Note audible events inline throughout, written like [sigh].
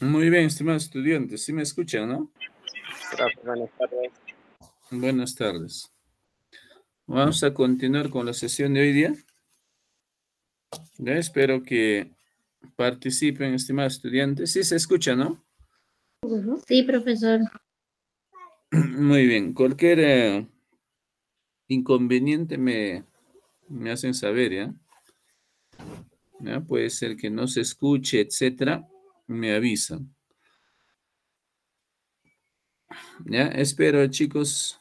Muy bien, estimados estudiantes, sí me escuchan, ¿no? buenas tardes. Buenas tardes. Vamos a continuar con la sesión de hoy día. espero que participen, estimados estudiantes. Sí se escucha, ¿no? Sí, profesor. [clears throat] Muy bien, cualquier eh, inconveniente me, hacen saber, ¿ya? ¿ya? Puede ser que no se escuche, etcétera me avisan. Ya, espero chicos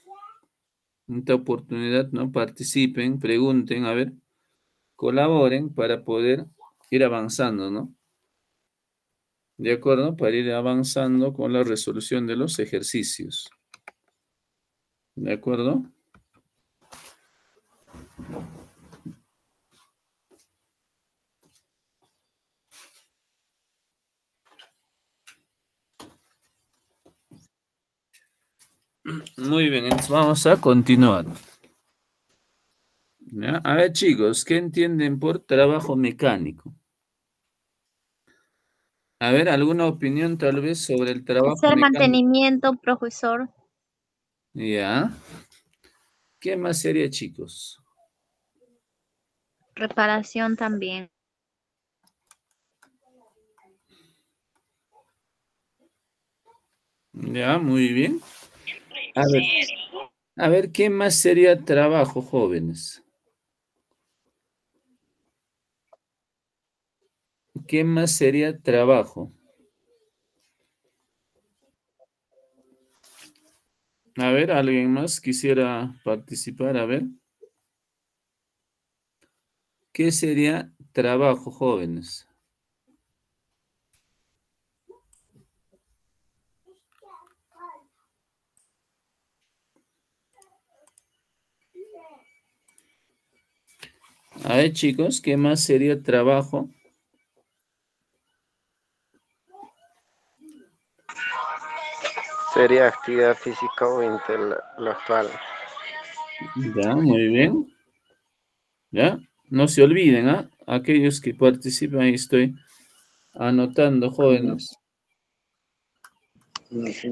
esta oportunidad, ¿no? Participen, pregunten, a ver, colaboren para poder ir avanzando, ¿no? ¿De acuerdo? Para ir avanzando con la resolución de los ejercicios. ¿De acuerdo? Muy bien, vamos a continuar. A ver, chicos, ¿qué entienden por trabajo mecánico? A ver, ¿alguna opinión tal vez sobre el trabajo Hacer mantenimiento, profesor. Ya. ¿Qué más sería, chicos? Reparación también. Ya, muy bien. A ver, ¿qué más sería trabajo, jóvenes? ¿Qué más sería trabajo? A ver, ¿alguien más quisiera participar? A ver. ¿Qué sería trabajo, jóvenes? A ver, chicos, ¿qué más sería trabajo? Sería actividad física o intelectual. Ya, muy bien. Ya, no se olviden, ¿ah? Aquellos que participan, ahí estoy anotando, jóvenes.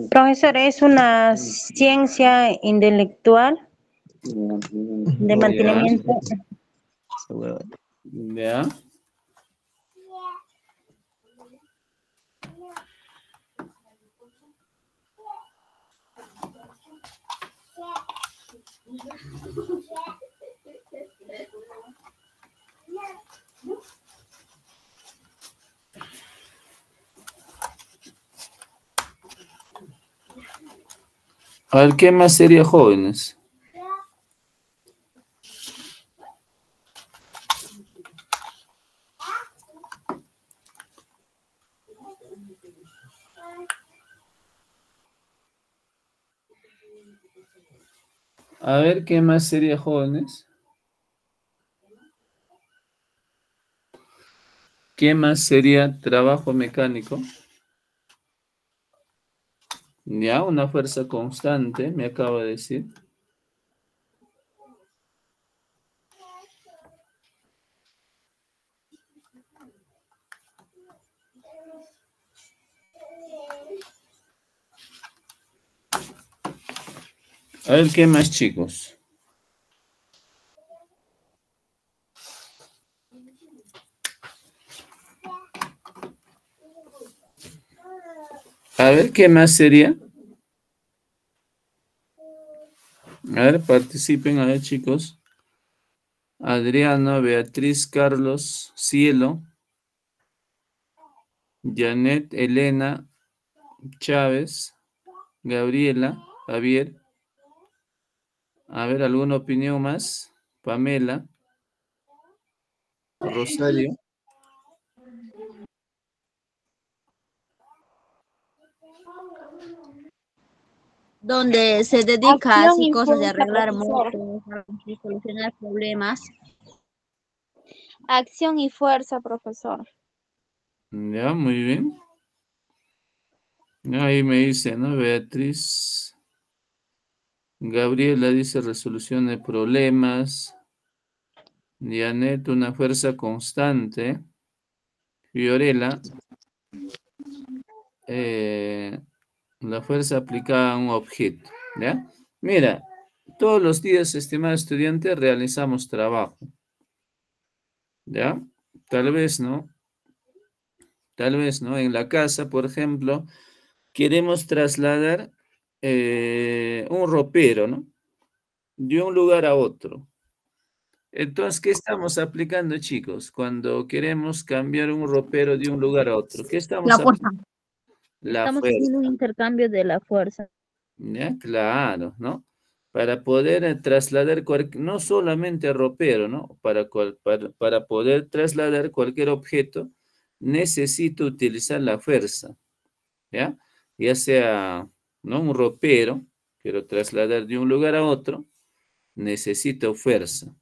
Profesor, ¿es una ciencia intelectual de mantenimiento? esta A ver, ¿qué más sería jóvenes? A ver, ¿qué más sería jóvenes? ¿Qué más sería trabajo mecánico? Ya, una fuerza constante, me acaba de decir. A ver qué más, chicos. A ver qué más sería. A ver, participen, a ver, chicos. Adriana, Beatriz, Carlos, Cielo, Janet, Elena, Chávez, Gabriela, Javier, a ver, ¿alguna opinión más? Pamela. Rosario. Donde se dedica a hacer cosas de arreglar solucionar problemas. Acción y fuerza, profesor. Ya, muy bien. Ahí me dice, ¿no? Beatriz. Gabriela dice resolución de problemas. Janet, una fuerza constante. Fiorella, eh, la fuerza aplicada a un objeto. ¿ya? Mira, todos los días, estimado estudiante, realizamos trabajo. ¿Ya? Tal vez, ¿no? Tal vez, ¿no? En la casa, por ejemplo, queremos trasladar eh, un ropero, ¿no? De un lugar a otro. Entonces, ¿qué estamos aplicando, chicos, cuando queremos cambiar un ropero de un lugar a otro? ¿Qué estamos la fuerza. estamos haciendo un intercambio de la fuerza. ¿Ya? Claro, ¿no? Para poder eh, trasladar, no solamente ropero, ¿no? Para, para, para poder trasladar cualquier objeto, necesito utilizar la fuerza, ¿ya? Ya sea, ¿no? Un ropero, quiero trasladar de un lugar a otro, necesito fuerza.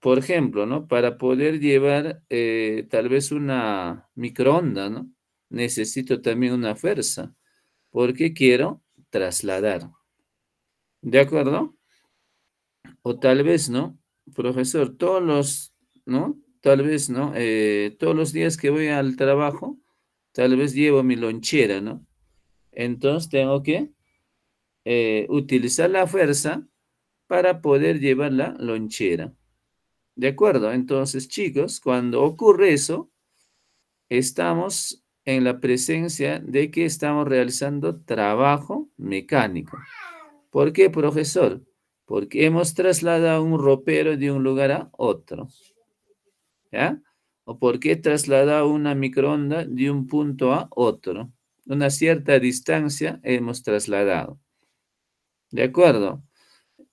Por ejemplo, ¿no? Para poder llevar eh, tal vez una microonda, ¿no? Necesito también una fuerza, porque quiero trasladar. ¿De acuerdo? O tal vez, ¿no? Profesor, todos los, ¿no? Tal vez, ¿no? Eh, todos los días que voy al trabajo, tal vez llevo mi lonchera, ¿no? Entonces tengo que eh, utilizar la fuerza para poder llevar la lonchera. ¿De acuerdo? Entonces, chicos, cuando ocurre eso, estamos en la presencia de que estamos realizando trabajo mecánico. ¿Por qué, profesor? Porque hemos trasladado un ropero de un lugar a otro. ¿Ya? ¿O por qué trasladado una microonda de un punto a otro? Una cierta distancia hemos trasladado. ¿De acuerdo?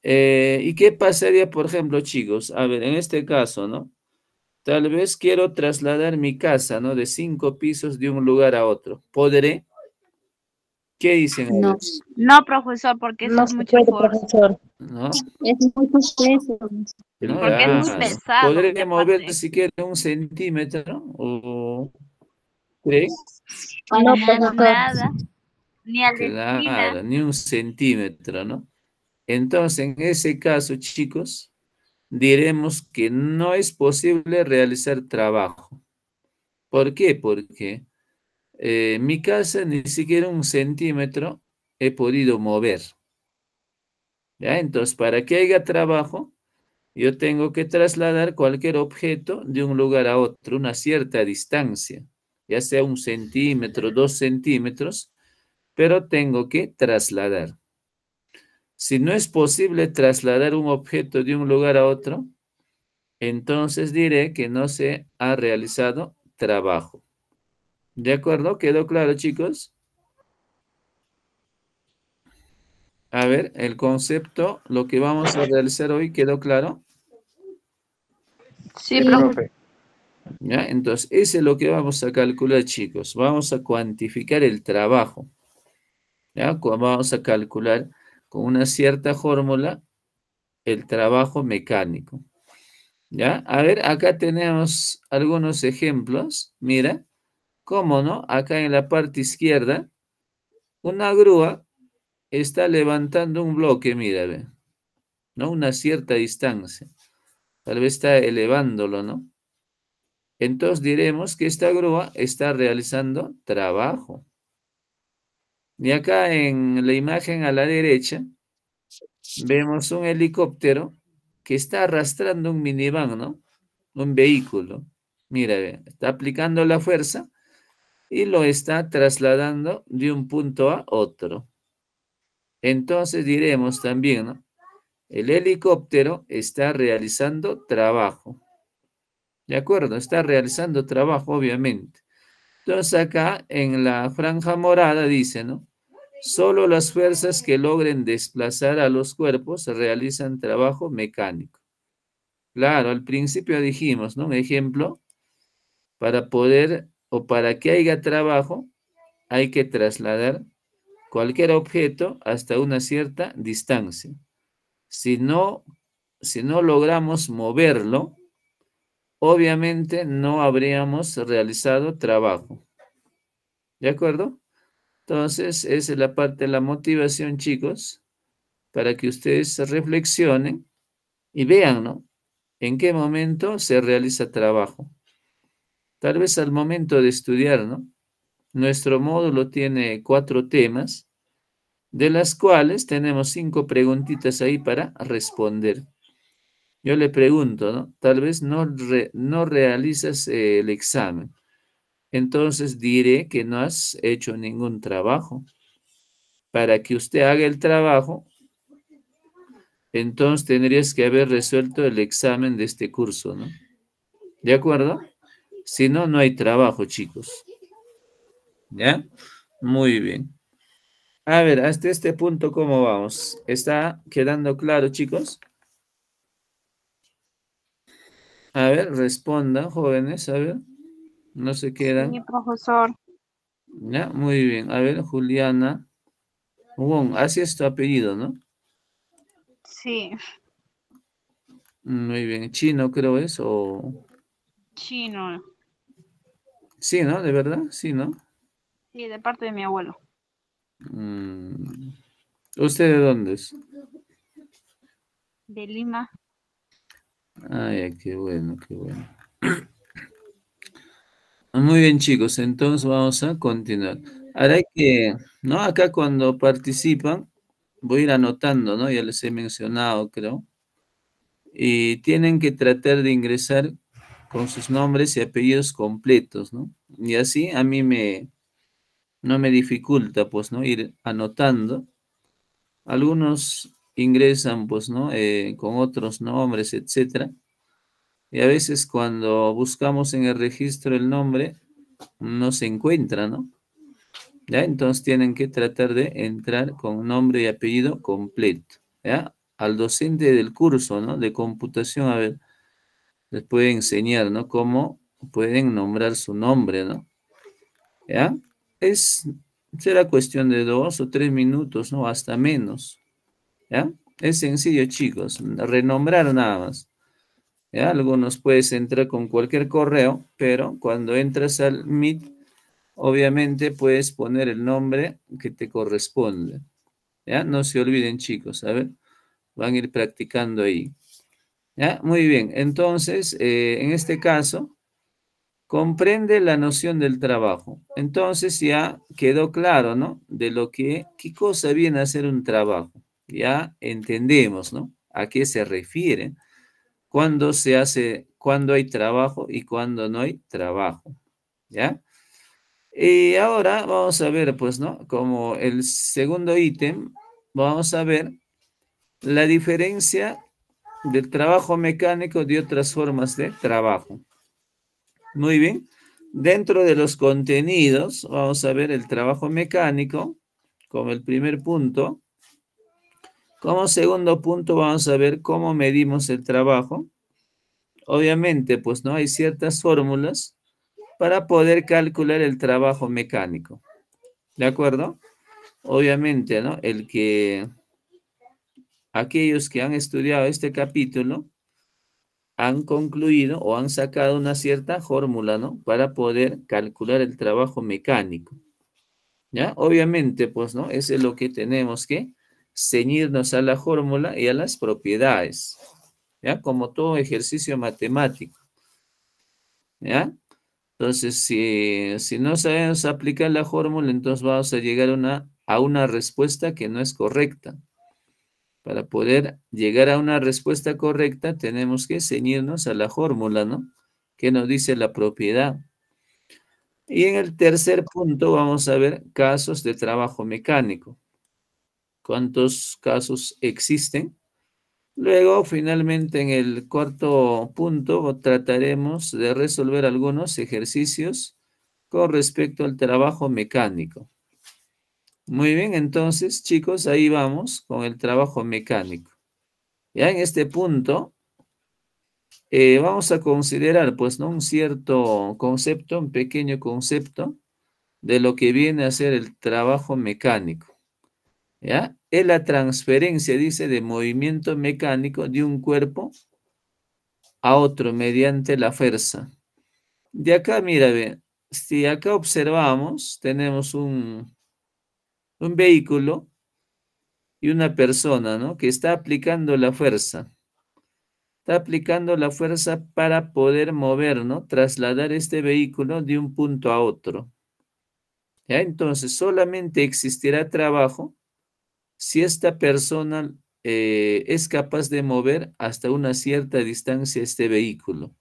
Eh, ¿Y qué pasaría, por ejemplo, chicos? A ver, en este caso, ¿no? Tal vez quiero trasladar mi casa, ¿no? De cinco pisos de un lugar a otro. ¿Podré? ¿Qué dicen? No, no profesor, porque es mucho profesor. Es mucho peso. porque es muy pesado. Podré mover siquiera un centímetro o tres. No, nada ni ni un centímetro, ¿no? Entonces, en ese caso, chicos, diremos que no es posible realizar trabajo. ¿Por qué? Porque en eh, mi casa ni siquiera un centímetro he podido mover. ¿Ya? Entonces, para que haya trabajo, yo tengo que trasladar cualquier objeto de un lugar a otro, una cierta distancia, ya sea un centímetro, dos centímetros, pero tengo que trasladar. Si no es posible trasladar un objeto de un lugar a otro, entonces diré que no se ha realizado trabajo. ¿De acuerdo? ¿Quedó claro, chicos? A ver, el concepto, lo que vamos a realizar hoy, ¿quedó claro? Sí, profe. ¿Ya? Entonces, ese es lo que vamos a calcular, chicos. Vamos a cuantificar el trabajo. ¿ya? Vamos a calcular con una cierta fórmula el trabajo mecánico. ¿Ya? A ver, acá tenemos algunos ejemplos. Mira, cómo no, acá en la parte izquierda, una grúa está levantando un bloque, mira, ve, ¿no? Una cierta distancia. Tal vez está elevándolo, ¿no? Entonces diremos que esta grúa está realizando trabajo. Y acá en la imagen a la derecha vemos un helicóptero que está arrastrando un minivan, ¿no? Un vehículo. Mira, está aplicando la fuerza y lo está trasladando de un punto a otro. Entonces diremos también, ¿no? El helicóptero está realizando trabajo. ¿De acuerdo? Está realizando trabajo, obviamente. Entonces acá en la franja morada dice, ¿no? Solo las fuerzas que logren desplazar a los cuerpos realizan trabajo mecánico. Claro, al principio dijimos, ¿no? Un ejemplo, para poder o para que haya trabajo, hay que trasladar cualquier objeto hasta una cierta distancia. Si no, si no logramos moverlo, obviamente no habríamos realizado trabajo. ¿De acuerdo? Entonces, esa es la parte de la motivación, chicos, para que ustedes reflexionen y vean, ¿no? ¿En qué momento se realiza trabajo? Tal vez al momento de estudiar, ¿no? Nuestro módulo tiene cuatro temas, de las cuales tenemos cinco preguntitas ahí para responder. Yo le pregunto, ¿no? Tal vez no, no realizas eh, el examen. Entonces diré que no has hecho ningún trabajo. Para que usted haga el trabajo, entonces tendrías que haber resuelto el examen de este curso, ¿no? ¿De acuerdo? Si no, no hay trabajo, chicos. ¿Ya? Muy bien. A ver, hasta este punto, ¿cómo vamos? ¿Está quedando claro, chicos? A ver, respondan, jóvenes, a ver. No se quedan. Mi profesor. Ya, muy bien. A ver, Juliana. Wong, así es tu apellido, ¿no? Sí. Muy bien. Chino, creo es, o... Chino. Sí, ¿no? ¿De verdad? Sí, ¿no? Sí, de parte de mi abuelo. Mm. ¿Usted de dónde es? De Lima. Ay, qué bueno, qué bueno. Muy bien, chicos, entonces vamos a continuar. Ahora que, ¿no? Acá cuando participan, voy a ir anotando, ¿no? Ya les he mencionado, creo. Y tienen que tratar de ingresar con sus nombres y apellidos completos, ¿no? Y así a mí me, no me dificulta, pues, ¿no? Ir anotando. Algunos ingresan pues, ¿no? Eh, con otros nombres, etcétera. Y a veces cuando buscamos en el registro el nombre, no se encuentra, ¿no? ¿Ya? Entonces tienen que tratar de entrar con nombre y apellido completo, ¿ya? Al docente del curso, ¿no? De computación, a ver, les puede enseñar, ¿no? Cómo pueden nombrar su nombre, ¿no? ¿Ya? Es, será cuestión de dos o tres minutos, ¿no? Hasta menos. Es sencillo, chicos. Renombrar nada más. Algunos puedes entrar con cualquier correo, pero cuando entras al Meet, obviamente puedes poner el nombre que te corresponde. ¿Ya? No se olviden, chicos. A ver, van a ir practicando ahí. Muy bien. Entonces, eh, en este caso, comprende la noción del trabajo. Entonces ya quedó claro, ¿no? De lo que, qué cosa viene a ser un trabajo ya entendemos ¿no? a qué se refiere, cuando se hace, cuando hay trabajo y cuando no hay trabajo, ¿ya? Y eh, ahora vamos a ver, pues, ¿no? Como el segundo ítem, vamos a ver la diferencia del trabajo mecánico de otras formas de trabajo. Muy bien. Dentro de los contenidos, vamos a ver el trabajo mecánico como el primer punto. Como segundo punto, vamos a ver cómo medimos el trabajo. Obviamente, pues no hay ciertas fórmulas para poder calcular el trabajo mecánico. ¿De acuerdo? Obviamente, ¿no? El que aquellos que han estudiado este capítulo han concluido o han sacado una cierta fórmula, ¿no? Para poder calcular el trabajo mecánico. ¿Ya? Obviamente, pues, ¿no? Ese es lo que tenemos que ceñirnos a la fórmula y a las propiedades, ¿ya? Como todo ejercicio matemático, ¿ya? Entonces, si, si no sabemos aplicar la fórmula, entonces vamos a llegar a una, a una respuesta que no es correcta. Para poder llegar a una respuesta correcta, tenemos que ceñirnos a la fórmula, ¿no? Que nos dice la propiedad. Y en el tercer punto vamos a ver casos de trabajo mecánico cuántos casos existen. Luego, finalmente, en el cuarto punto, trataremos de resolver algunos ejercicios con respecto al trabajo mecánico. Muy bien, entonces, chicos, ahí vamos con el trabajo mecánico. Ya en este punto, eh, vamos a considerar, pues, ¿no? un cierto concepto, un pequeño concepto de lo que viene a ser el trabajo mecánico. Es la transferencia, dice, de movimiento mecánico de un cuerpo a otro mediante la fuerza. De acá, mira, ve, si acá observamos, tenemos un, un vehículo y una persona, ¿no? Que está aplicando la fuerza. Está aplicando la fuerza para poder mover, ¿no? Trasladar este vehículo de un punto a otro. Entonces, solamente existirá trabajo si esta persona eh, es capaz de mover hasta una cierta distancia este vehículo.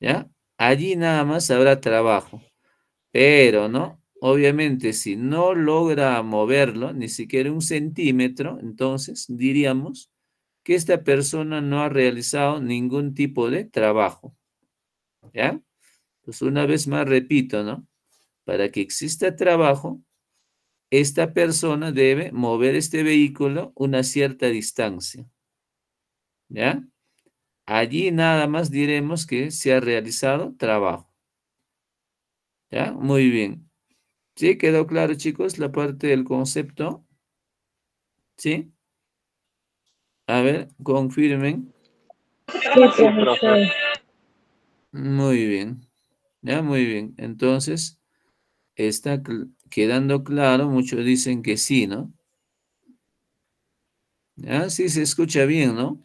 ¿Ya? Allí nada más habrá trabajo. Pero, ¿no? Obviamente, si no logra moverlo, ni siquiera un centímetro, entonces diríamos que esta persona no ha realizado ningún tipo de trabajo. ¿Ya? Pues una vez más repito, ¿no? Para que exista trabajo, esta persona debe mover este vehículo una cierta distancia. ¿Ya? Allí nada más diremos que se ha realizado trabajo. ¿Ya? Muy bien. ¿Sí? ¿Quedó claro, chicos, la parte del concepto? ¿Sí? A ver, confirmen. muy bien. Ya, muy bien. Entonces, esta quedando claro, muchos dicen que sí, ¿no? Ah, Sí se escucha bien, ¿no?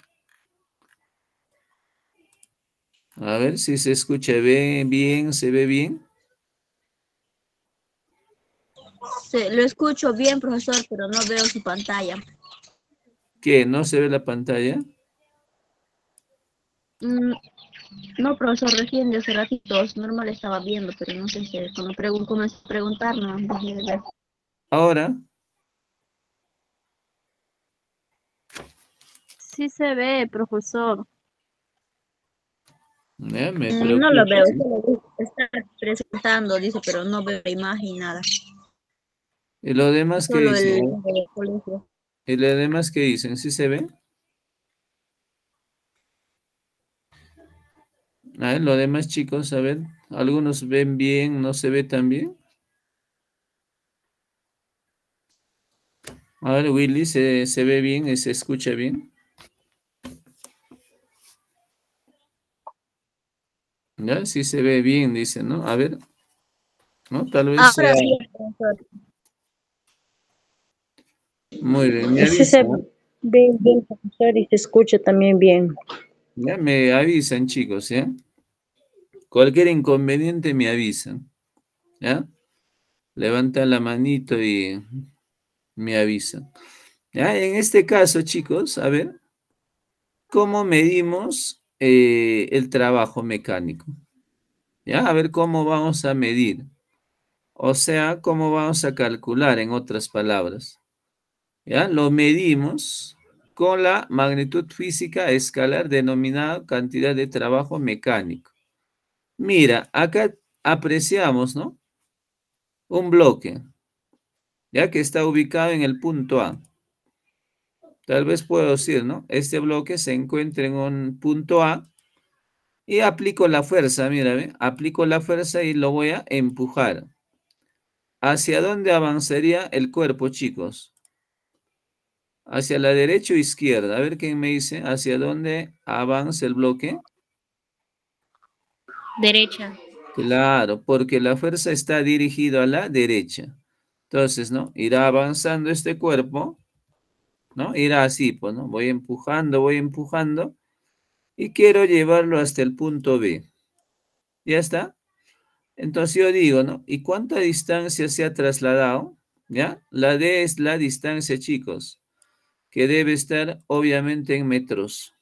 A ver si se escucha bien, bien se ve bien. Sí, lo escucho bien, profesor, pero no veo su pantalla. ¿Qué? ¿No se ve la pantalla? Mm, no, profesor, recién de hace ratitos, normal estaba viendo, pero no sé si cuando a Ahora. Sí se ve, profesor. Eh, mm, no, lo veo, este está presentando, dice, pero no veo imagen, nada. ¿Y lo demás que ¿Y lo demás que dicen? ¿Sí se ve? A ver, lo demás chicos, a ver, algunos ven bien, no se ve tan bien. A ver, Willy, ¿se, ve bien? y ¿Se escucha bien? Ya, sí se ve bien, dice, ¿no? A ver, ¿no? Tal vez ah, sea... Muy bien. sí se ve bien, profesor, y se escucha también bien. Ya me avisan, chicos, ¿ya? ¿eh? Cualquier inconveniente me avisan. ¿Ya? Levantan la manito y me avisan. ¿Ya? En este caso, chicos, a ver, ¿cómo medimos eh, el trabajo mecánico? ¿Ya? A ver cómo vamos a medir. O sea, cómo vamos a calcular, en otras palabras. ¿Ya? Lo medimos con la magnitud física escalar denominada cantidad de trabajo mecánico. Mira, acá apreciamos, ¿no? Un bloque, ya que está ubicado en el punto A. Tal vez puedo decir, ¿no? Este bloque se encuentra en un punto A y aplico la fuerza, mira, aplico la fuerza y lo voy a empujar. ¿Hacia dónde avanzaría el cuerpo, chicos? Hacia la derecha o izquierda. A ver quién me dice hacia dónde avanza el bloque. Derecha. Claro, porque la fuerza está dirigida a la derecha. Entonces, ¿no? Irá avanzando este cuerpo, ¿no? Irá así, pues, ¿no? Voy empujando, voy empujando y quiero llevarlo hasta el punto B. ¿Ya está? Entonces yo digo, ¿no? ¿Y cuánta distancia se ha trasladado? ¿Ya? La D es la distancia, chicos, que debe estar obviamente en metros.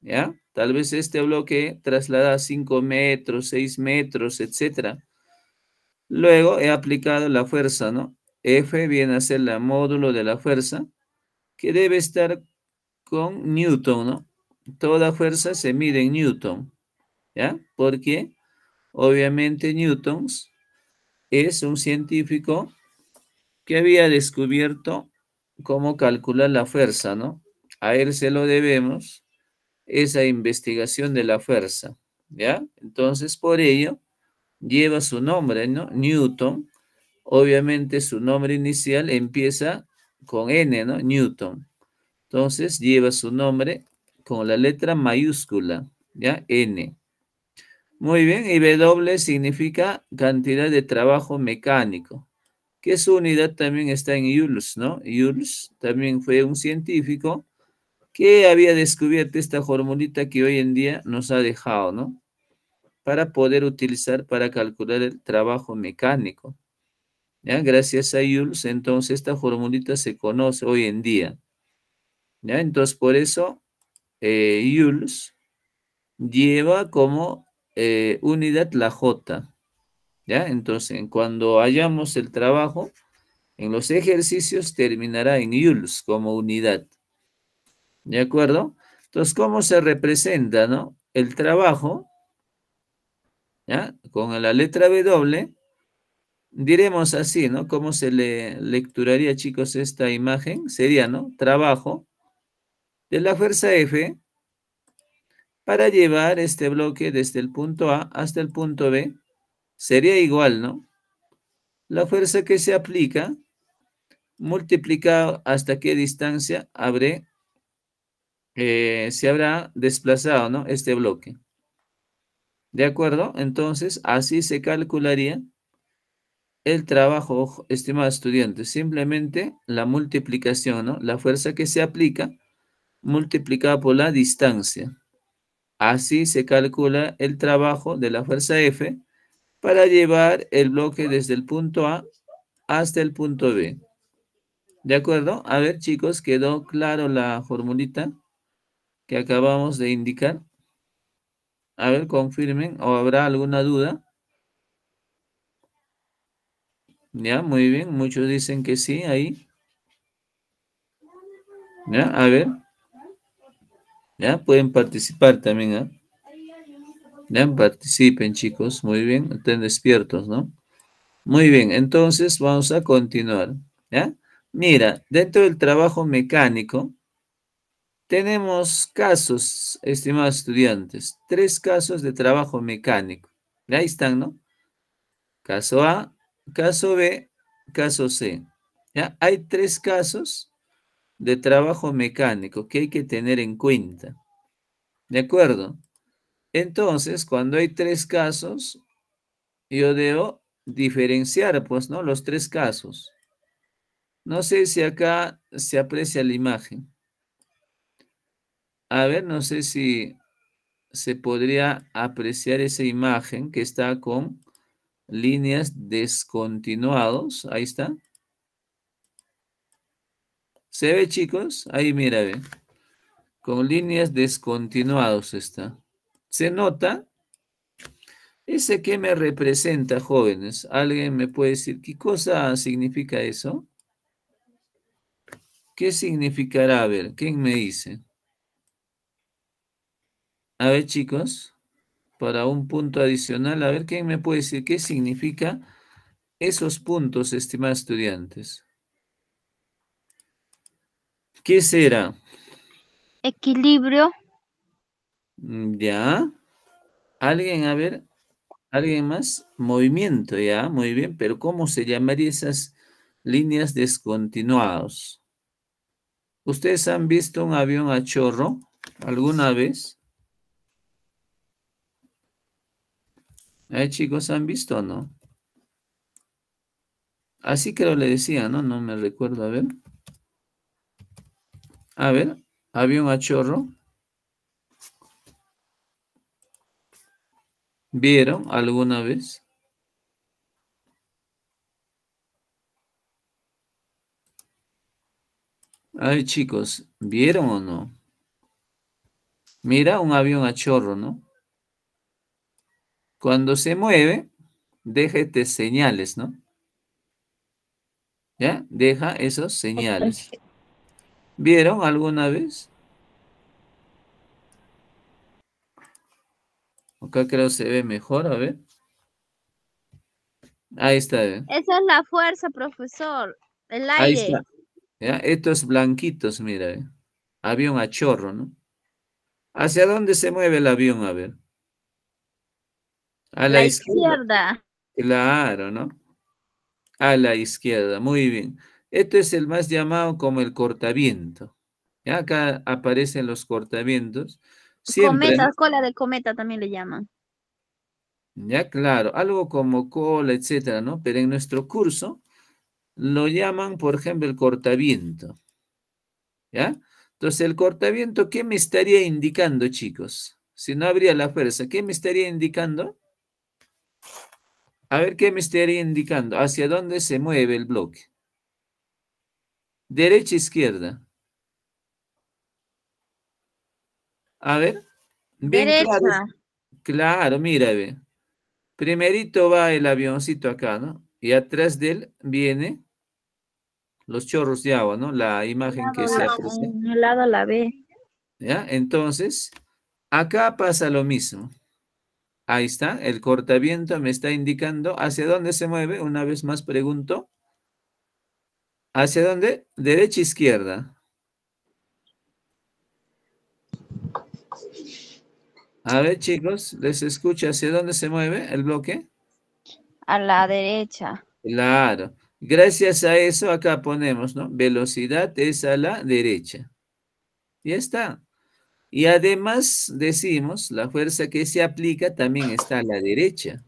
¿ya? Tal vez este bloque traslada 5 metros, 6 metros, etc. Luego he aplicado la fuerza, ¿no? F viene a ser la módulo de la fuerza, que debe estar con Newton, ¿no? Toda fuerza se mide en Newton, ¿ya? Porque obviamente Newton es un científico que había descubierto cómo calcular la fuerza, ¿no? A él se lo debemos esa investigación de la fuerza, ¿ya? Entonces, por ello, lleva su nombre, ¿no? Newton. Obviamente, su nombre inicial empieza con N, ¿no? Newton. Entonces, lleva su nombre con la letra mayúscula, ¿ya? N. Muy bien, y W significa cantidad de trabajo mecánico, que su unidad también está en Jules, ¿no? Jules también fue un científico ¿Qué había descubierto esta formulita que hoy en día nos ha dejado, no? Para poder utilizar para calcular el trabajo mecánico. ¿Ya? Gracias a Jules, entonces esta formulita se conoce hoy en día. ¿Ya? Entonces, por eso, eh, Jules lleva como eh, unidad la J. ¿Ya? Entonces, cuando hallamos el trabajo, en los ejercicios terminará en Jules como unidad. ¿De acuerdo? Entonces, ¿cómo se representa, no? El trabajo, ¿ya? Con la letra W, diremos así, ¿no? ¿Cómo se le lecturaría, chicos, esta imagen? Sería, ¿no? Trabajo de la fuerza F para llevar este bloque desde el punto A hasta el punto B. Sería igual, ¿no? La fuerza que se aplica multiplicado hasta qué distancia habré eh, se habrá desplazado ¿no? este bloque. ¿De acuerdo? Entonces, así se calcularía el trabajo, estimado estudiante. Simplemente la multiplicación, ¿no? La fuerza que se aplica multiplicada por la distancia. Así se calcula el trabajo de la fuerza F para llevar el bloque desde el punto A hasta el punto B. ¿De acuerdo? A ver, chicos, ¿quedó claro la formulita? que acabamos de indicar? A ver, confirmen o habrá alguna duda. Ya, muy bien. Muchos dicen que sí, ahí. Ya, a ver. Ya, pueden participar también, ¿ah? Ya, participen, chicos. Muy bien. Estén despiertos, ¿no? Muy bien. Entonces, vamos a continuar. ¿Ya? Mira, dentro del trabajo mecánico, tenemos casos, estimados estudiantes, tres casos de trabajo mecánico. Ahí están, ¿no? Caso A, caso B, caso C. ¿Ya? Hay tres casos de trabajo mecánico que hay que tener en cuenta. ¿De acuerdo? Entonces, cuando hay tres casos, yo debo diferenciar, pues, ¿no? Los tres casos. No sé si acá se aprecia la imagen. A ver, no sé si se podría apreciar esa imagen que está con líneas descontinuados. Ahí está. ¿Se ve, chicos? Ahí, mira, ve. Con líneas descontinuados está. ¿Se nota? ¿Ese qué me representa, jóvenes? ¿Alguien me puede decir qué cosa significa eso? ¿Qué significará? A ver, ¿quién me dice? A ver, chicos, para un punto adicional, a ver, ¿quién me puede decir qué significa esos puntos, estimados estudiantes? ¿Qué será? Equilibrio. Mm, ya. Alguien, a ver, alguien más. Movimiento, ya, muy bien. Pero ¿cómo se llamarían esas líneas descontinuadas? ¿Ustedes han visto un avión a chorro alguna vez? Eh, chicos, ¿han visto o no? Así que lo le decía, ¿no? No me recuerdo, a ver. A ver, había un achorro. ¿Vieron alguna vez? Ay, chicos, ¿vieron o no? Mira, un avión a ¿no? Cuando se mueve, déjete señales, ¿no? ¿Ya? Deja esas señales. ¿Vieron alguna vez? Acá creo que se ve mejor, a ver. Ahí está. ¿eh? Esa es la fuerza, profesor. El aire. Ahí está. ¿Ya? Estos blanquitos, mira. ¿eh? Avión a chorro, ¿no? ¿Hacia dónde se mueve el avión? A ver. A la, izquierda. Claro, ¿no? A la izquierda, muy bien. Esto es el más llamado como el cortaviento. ¿Ya? Acá aparecen los cortavientos. Siempre, cola de cometa también le llaman. Ya, claro, algo como cola, etcétera, ¿no? Pero en nuestro curso lo llaman, por ejemplo, el cortaviento. ¿Ya? Entonces, el cortaviento, ¿qué me estaría indicando, chicos? Si no habría la fuerza, ¿qué me estaría indicando? A ver qué me estaría indicando. ¿Hacia dónde se mueve el bloque? Derecha, izquierda. A ver. Derecha. Claro. mira, ve. Primerito va el avioncito acá, ¿no? Y atrás de él viene los chorros de agua, ¿no? La imagen que se hace. En un lado la ve. ¿Ya? Entonces, acá pasa lo mismo. Ahí está, el cortaviento me está indicando hacia dónde se mueve. Una vez más pregunto. ¿Hacia dónde? Derecha, izquierda. A ver, chicos, les escucho. ¿Hacia dónde se mueve el bloque? A la derecha. Claro. Gracias a eso acá ponemos, ¿no? Velocidad es a la derecha. Y está. Y además, decimos, la fuerza que se aplica también está a la derecha.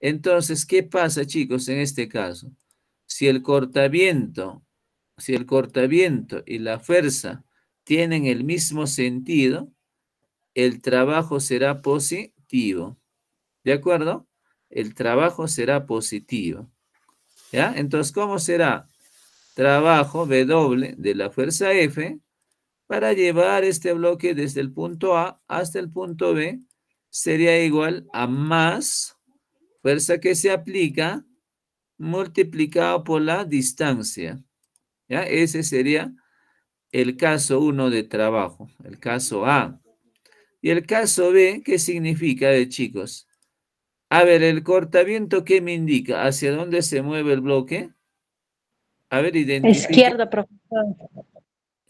Entonces, ¿qué pasa, chicos, en este caso? Si el cortaviento, si el cortaviento y la fuerza tienen el mismo sentido, el trabajo será positivo. ¿De acuerdo? El trabajo será positivo. ¿Ya? Entonces, ¿cómo será? Trabajo W de la fuerza F para llevar este bloque desde el punto A hasta el punto B, sería igual a más fuerza que se aplica multiplicado por la distancia. ¿Ya? Ese sería el caso 1 de trabajo, el caso A. Y el caso B, ¿qué significa, eh, chicos? A ver, el cortaviento, ¿qué me indica? ¿Hacia dónde se mueve el bloque? A ver, identifica. Izquierda, profesor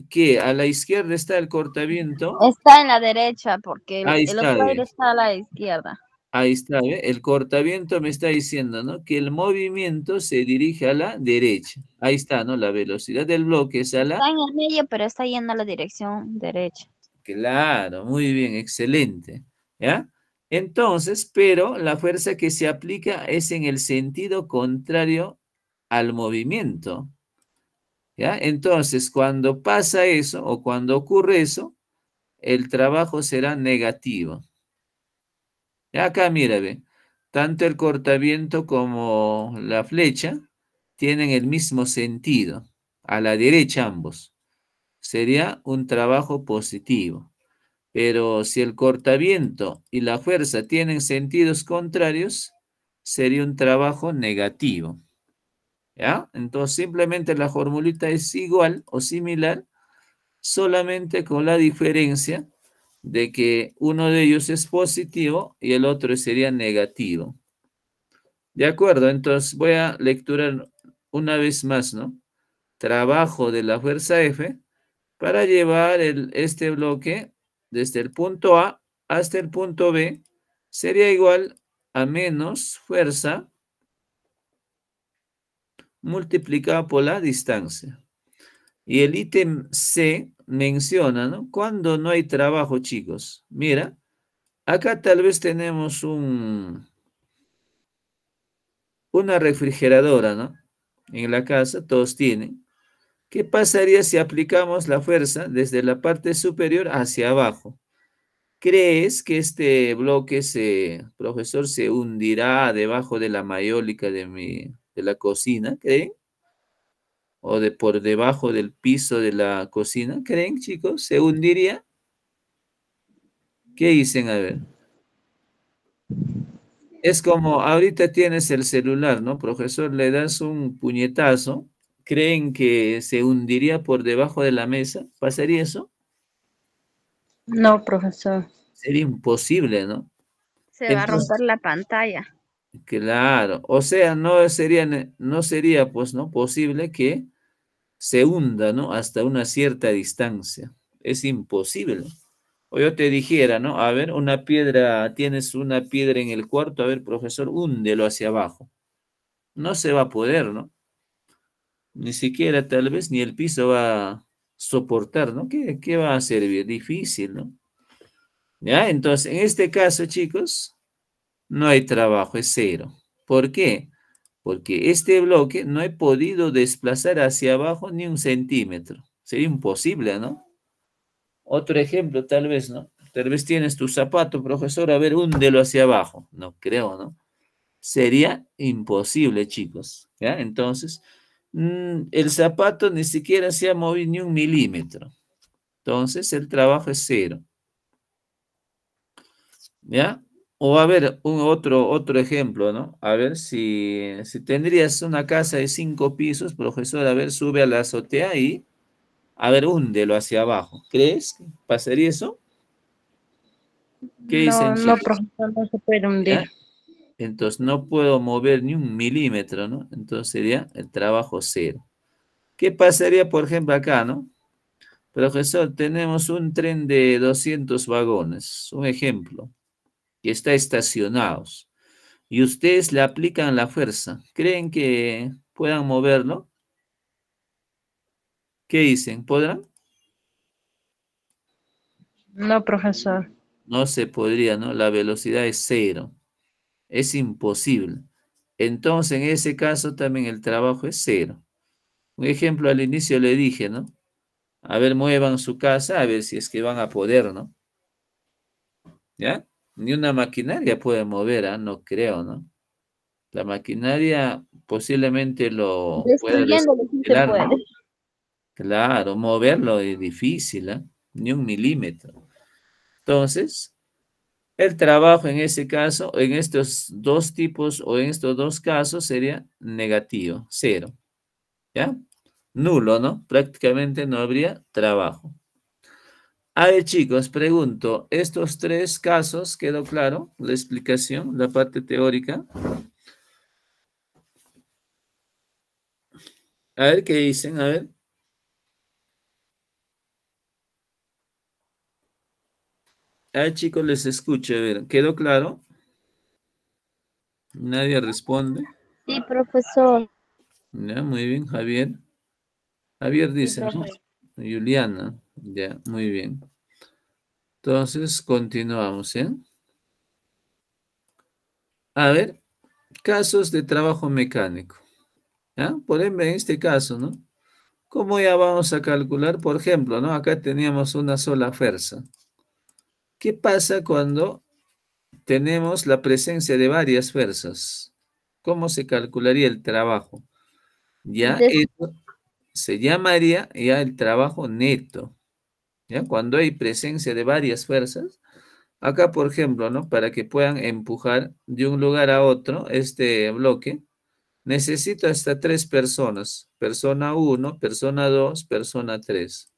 que a la izquierda está el cortaviento. Está en la derecha porque el, otro está a la izquierda. Ahí está, ¿eh? el cortaviento me está diciendo, ¿no? Que el movimiento se dirige a la derecha. Ahí está, ¿no? La velocidad del bloque es a la... Está en el medio, pero está yendo a la dirección derecha. Claro, muy bien, excelente. ¿Ya? Entonces, pero la fuerza que se aplica es en el sentido contrario al movimiento. Entonces, cuando pasa eso o cuando ocurre eso, el trabajo será negativo. Acá, mira, ve. Tanto el cortaviento como la flecha tienen el mismo sentido. A la derecha ambos. Sería un trabajo positivo. Pero si el cortaviento y la fuerza tienen sentidos contrarios, sería un trabajo negativo. ¿Ya? Entonces simplemente la formulita es igual o similar, solamente con la diferencia de que uno de ellos es positivo y el otro sería negativo. De acuerdo, entonces voy a lecturar una vez más, ¿no? Trabajo de la fuerza F para llevar este bloque desde el punto A hasta el punto B sería igual a menos fuerza multiplicado por la distancia. Y el ítem C menciona, ¿no? Cuando no hay trabajo, chicos. Mira, acá tal vez tenemos un, una refrigeradora, ¿no? En la casa, todos tienen. ¿Qué pasaría si aplicamos la fuerza desde la parte superior hacia abajo? ¿Crees que este bloque, se, profesor, se hundirá debajo de la mayólica de mi de la cocina, ¿creen? O de por debajo del piso de la cocina, ¿creen, chicos? ¿Se hundiría? ¿Qué dicen? A ver. Es como ahorita tienes el celular, ¿no? Profesor, le das un puñetazo. ¿Creen que se hundiría por debajo de la mesa? ¿Pasaría eso? No, profesor. Sería imposible, ¿no? Se va a romper la pantalla. Claro, o sea, no sería, no sería pues, ¿no? Posible que se hunda, ¿no? Hasta una cierta distancia. Es imposible. O yo te dijera, ¿no? A ver, una piedra, tienes una piedra en el cuarto, a ver, profesor, húndelo hacia abajo. No se va a poder, ¿no? Ni siquiera tal vez ni el piso va a soportar, ¿no? ¿Qué, va a servir? Difícil, ¿no? ¿Ya? Entonces, en este caso, chicos, no hay trabajo, es cero. ¿Por qué? Porque este bloque no he podido desplazar hacia abajo ni un centímetro. Sería imposible, ¿no? Otro ejemplo, tal vez, ¿no? Tal vez tienes tu zapato, profesor, a ver, úndelo hacia abajo. No creo, ¿no? Sería imposible, chicos. ¿ya? Entonces, mm, el zapato ni siquiera se ha movido ni un milímetro. Entonces, el trabajo es cero. ¿Ya? O a ver, un otro, otro ejemplo, ¿no? A ver, si, tendrías una casa de cinco pisos, profesor, a ver, sube a la azotea y, a ver, húndelo hacia abajo. ¿Crees que pasaría eso? ¿Qué no, dicen? No, profesor, no se puede hundir. ¿Ah? Entonces, no puedo mover ni un milímetro, ¿no? Entonces sería el trabajo cero. ¿Qué pasaría, por ejemplo, acá, no? Profesor, tenemos un tren de 200 vagones, un ejemplo que está estacionados y ustedes le aplican la fuerza, ¿creen que puedan moverlo? ¿Qué dicen? ¿Podrán? No, profesor. No se podría, ¿no? La velocidad es cero. Es imposible. Entonces, en ese caso también el trabajo es cero. Un ejemplo al inicio le dije, ¿no? A ver, muevan su casa, a ver si es que van a poder, ¿no? ¿Ya? ni una maquinaria puede mover, ¿ah? no creo, ¿no? La maquinaria posiblemente lo pueda Claro, moverlo es difícil, ¿eh? ni un milímetro. Entonces, el trabajo en ese caso, en estos dos tipos o en estos dos casos sería negativo, cero. ¿Ya? Nulo, ¿no? Prácticamente no habría trabajo. A ver, chicos, pregunto, ¿estos tres casos quedó claro la explicación, la parte teórica? A ver qué dicen, a ver. A ver, chicos, les escucho, a ver, ¿quedó claro? Nadie responde. Sí, profesor. muy bien, Javier. Javier dice, Juliana. Ya, muy bien. Entonces, continuamos, ¿eh? A ver, casos de trabajo mecánico. ¿ya? Por ejemplo, en este caso, ¿no? ¿Cómo ya vamos a calcular? Por ejemplo, ¿no? Acá teníamos una sola fuerza. ¿Qué pasa cuando tenemos la presencia de varias fuerzas? ¿Cómo se calcularía el trabajo? Ya eso se llamaría ya el trabajo neto. Cuando hay presencia de varias fuerzas, acá, por ejemplo, ¿no? Para que puedan empujar de un lugar a otro este bloque, necesito hasta tres personas. Persona 1, persona 2, persona 3.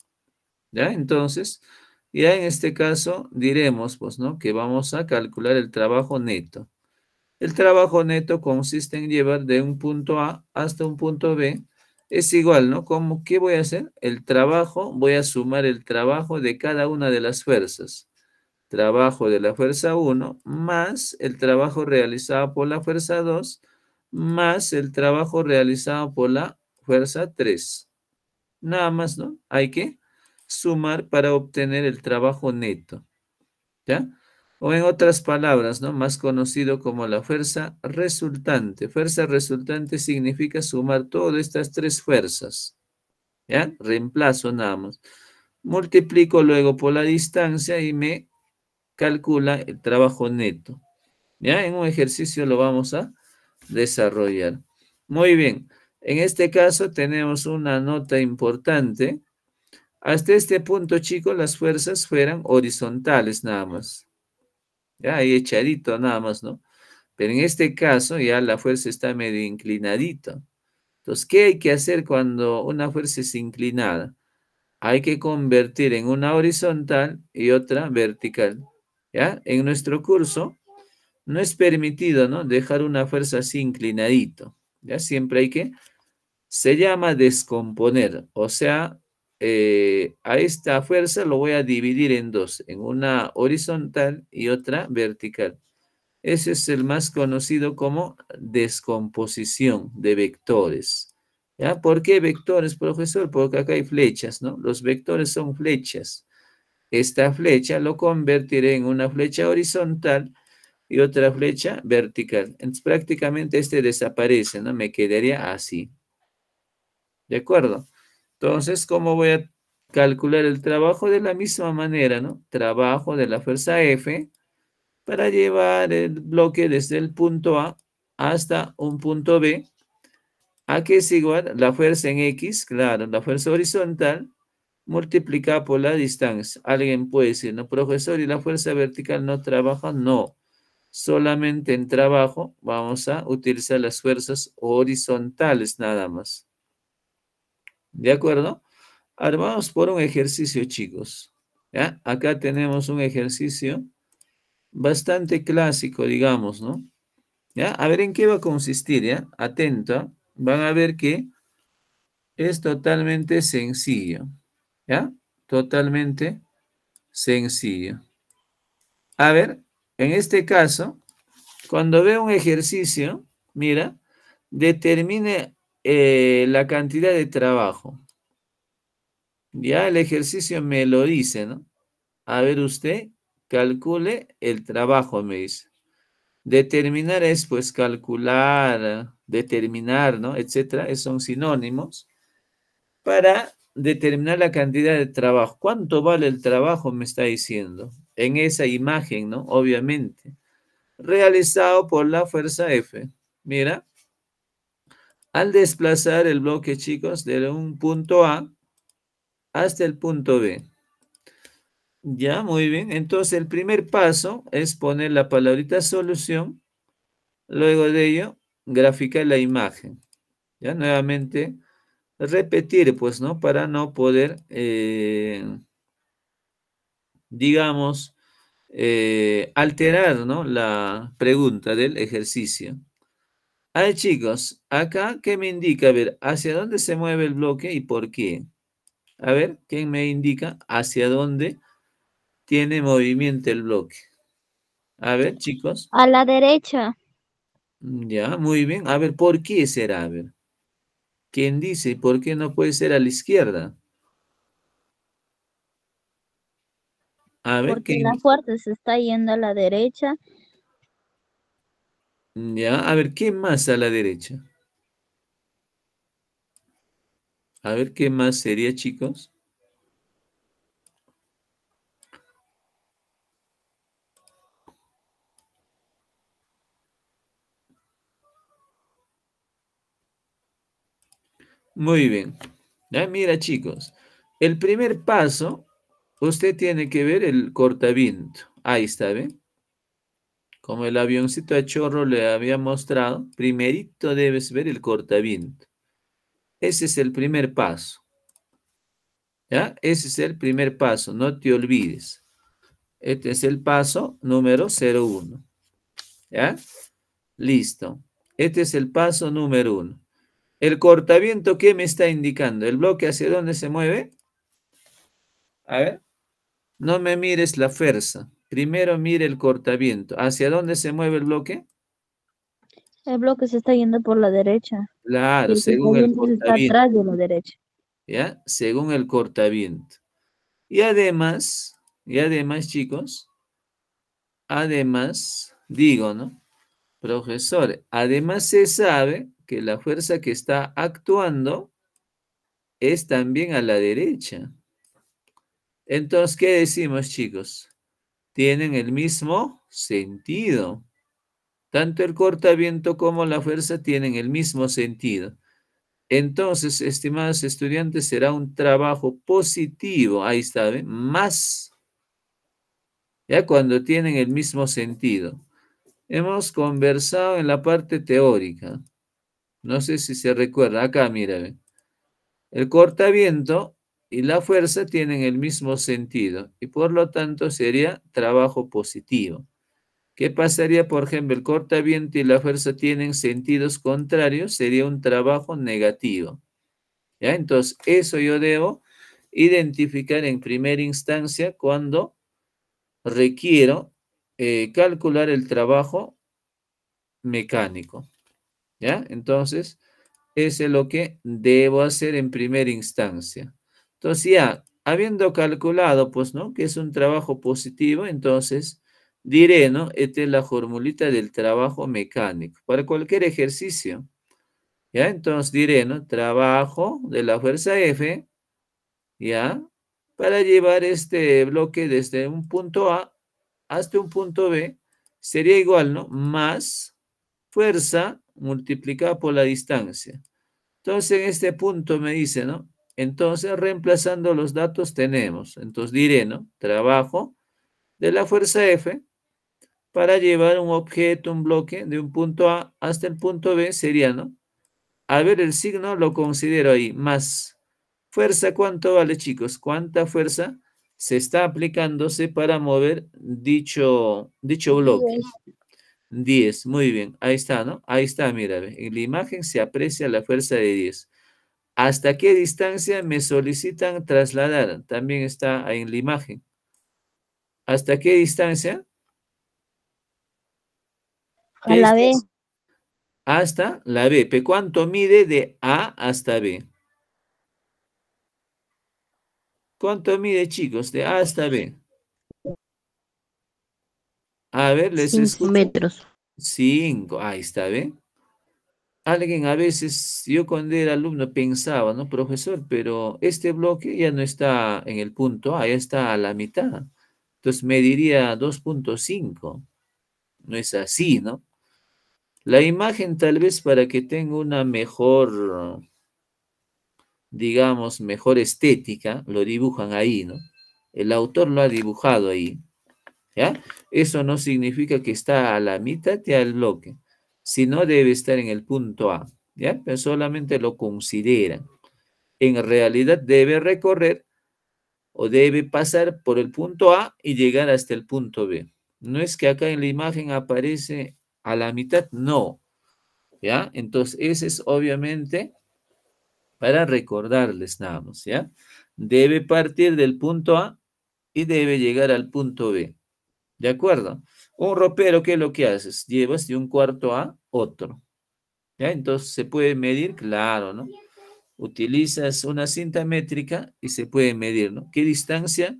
¿Ya? Entonces, ya en este caso diremos, pues, ¿no? Que vamos a calcular el trabajo neto. El trabajo neto consiste en llevar de un punto A hasta un punto B es igual, ¿no? Como, ¿Qué voy a hacer? El trabajo, voy a sumar el trabajo de cada una de las fuerzas. Trabajo de la fuerza 1 más el trabajo realizado por la fuerza 2 más el trabajo realizado por la fuerza 3. Nada más, ¿no? Hay que sumar para obtener el trabajo neto. ¿Ya? o en otras palabras, ¿no? más conocido como la fuerza resultante. Fuerza resultante significa sumar todas estas tres fuerzas. ¿Ya? Reemplazo nada más. Multiplico luego por la distancia y me calcula el trabajo neto. ¿Ya? En un ejercicio lo vamos a desarrollar. Muy bien. En este caso tenemos una nota importante. Hasta este punto, chicos, las fuerzas fueran horizontales nada más ya ahí echadito nada más, ¿no? Pero en este caso ya la fuerza está medio inclinadita. Entonces, ¿qué hay que hacer cuando una fuerza es inclinada? Hay que convertir en una horizontal y otra vertical, ¿ya? En nuestro curso no es permitido, ¿no? Dejar una fuerza así inclinadito, ¿ya? Siempre hay que... Se llama descomponer, o sea, eh, a esta fuerza lo voy a dividir en dos, en una horizontal y otra vertical. Ese es el más conocido como descomposición de vectores. ¿Ya? ¿Por qué vectores, profesor? Porque acá hay flechas, ¿no? Los vectores son flechas. Esta flecha lo convertiré en una flecha horizontal y otra flecha vertical. Entonces, prácticamente este desaparece, ¿no? Me quedaría así. ¿De acuerdo? Entonces, ¿cómo voy a calcular el trabajo? De la misma manera, ¿no? Trabajo de la fuerza F para llevar el bloque desde el punto A hasta un punto B. A qué es igual la fuerza en X, claro, la fuerza horizontal multiplicada por la distancia. Alguien puede decir, no, profesor, ¿y la fuerza vertical no trabaja? No. Solamente en trabajo vamos a utilizar las fuerzas horizontales nada más. ¿De acuerdo? Ahora por un ejercicio, chicos. ¿Ya? Acá tenemos un ejercicio bastante clásico, digamos, ¿no? ¿Ya? A ver en qué va a consistir, ¿ya? Atento, van a ver que es totalmente sencillo, ¿ya? Totalmente sencillo. A ver, en este caso, cuando veo un ejercicio, mira, determine eh, la cantidad de trabajo. Ya el ejercicio me lo dice, ¿no? A ver usted, calcule el trabajo, me dice. Determinar es pues calcular, determinar, ¿no? Etcétera, son sinónimos para determinar la cantidad de trabajo. ¿Cuánto vale el trabajo? Me está diciendo. En esa imagen, ¿no? Obviamente. Realizado por la fuerza F. Mira, al desplazar el bloque, chicos, de un punto A hasta el punto B. Ya, muy bien. Entonces, el primer paso es poner la palabrita solución. Luego de ello, graficar la imagen. Ya, nuevamente, repetir, pues, ¿no? Para no poder, eh, digamos, eh, alterar, ¿no? La pregunta del ejercicio. A ver, chicos, acá, ¿qué me indica? A ver, ¿hacia dónde se mueve el bloque y por qué? A ver, ¿quién me indica hacia dónde tiene movimiento el bloque? A ver, chicos. A la derecha. Ya, muy bien. A ver, ¿por qué será? A ver. ¿Quién dice? ¿Por qué no puede ser a la izquierda? A ver, Porque la fuerte se está yendo a la derecha ya, a ver, ¿qué más a la derecha? A ver, ¿qué más sería, chicos? Muy bien. Ya, mira, chicos. El primer paso, usted tiene que ver el cortaviento. Ahí está, ¿ven? Como el avioncito a chorro le había mostrado, primerito debes ver el cortaviento. Ese es el primer paso. ¿Ya? Ese es el primer paso, no te olvides. Este es el paso número 01. ¿Ya? Listo. Este es el paso número 1. El cortaviento, ¿qué me está indicando? ¿El bloque hacia dónde se mueve? A ver. No me mires la fuerza. Primero mire el cortaviento. ¿Hacia dónde se mueve el bloque? El bloque se está yendo por la derecha. Claro, el según el cortaviento. está atrás de la derecha. ¿Ya? Según el cortaviento. Y además, y además, chicos, además, digo, ¿no? Profesor, además se sabe que la fuerza que está actuando es también a la derecha. Entonces, ¿qué decimos, chicos? tienen el mismo sentido. Tanto el cortaviento como la fuerza tienen el mismo sentido. Entonces, estimados estudiantes, será un trabajo positivo, ahí está, más, ya cuando tienen el mismo sentido. Hemos conversado en la parte teórica. No sé si se recuerda. Acá, mira, El cortaviento y la fuerza tienen el mismo sentido y por lo tanto sería trabajo positivo. ¿Qué pasaría, por ejemplo, el cortaviento y la fuerza tienen sentidos contrarios? Sería un trabajo negativo. ¿Ya? Entonces, eso yo debo identificar en primera instancia cuando requiero eh, calcular el trabajo mecánico. ¿Ya? Entonces, eso es lo que debo hacer en primera instancia. Entonces ya, habiendo calculado, pues, ¿no? Que es un trabajo positivo, entonces diré, ¿no? Esta es la formulita del trabajo mecánico para cualquier ejercicio. ¿Ya? Entonces diré, ¿no? Trabajo de la fuerza F, ¿ya? Para llevar este bloque desde un punto A hasta un punto B, sería igual, ¿no? Más fuerza multiplicada por la distancia. Entonces, en este punto me dice, ¿no? Entonces, reemplazando los datos tenemos, entonces diré, ¿no? Trabajo de la fuerza F para llevar un objeto, un bloque de un punto A hasta el punto B sería, ¿no? A ver, el signo lo considero ahí, más. ¿Fuerza cuánto vale, chicos? ¿Cuánta fuerza se está aplicándose para mover dicho, dicho bloque? 10, muy bien, ahí está, ¿no? Ahí está, mira, en la imagen se aprecia la fuerza de 10. ¿Hasta qué distancia me solicitan trasladar? También está ahí en la imagen. ¿Hasta qué distancia? A la B. Hasta la B. ¿Cuánto mide de A hasta B? ¿Cuánto mide, chicos, de A hasta B? A ver, les 5 metros. Cinco, ahí está, B alguien a veces, yo cuando era alumno pensaba, ¿no? Profesor, pero este bloque ya no está en el punto A, está a la mitad. Entonces me diría 2.5. No es así, ¿no? La imagen tal vez para que tenga una mejor, digamos, mejor estética, lo dibujan ahí, ¿no? El autor lo ha dibujado ahí. ¿Ya? Eso no significa que está a la mitad y al bloque si no debe estar en el punto A, ¿ya? Pero solamente lo consideran. En realidad debe recorrer o debe pasar por el punto A y llegar hasta el punto B. No es que acá en la imagen aparece a la mitad, no. ¿Ya? Entonces, ese es obviamente para recordarles nada más, ¿ya? Debe partir del punto A y debe llegar al punto B. ¿De acuerdo? Un ropero, ¿qué es lo que haces? Llevas de un cuarto a otro. ¿Ya? Entonces, ¿se puede medir? Claro, ¿no? Utilizas una cinta métrica y se puede medir, ¿no? ¿Qué distancia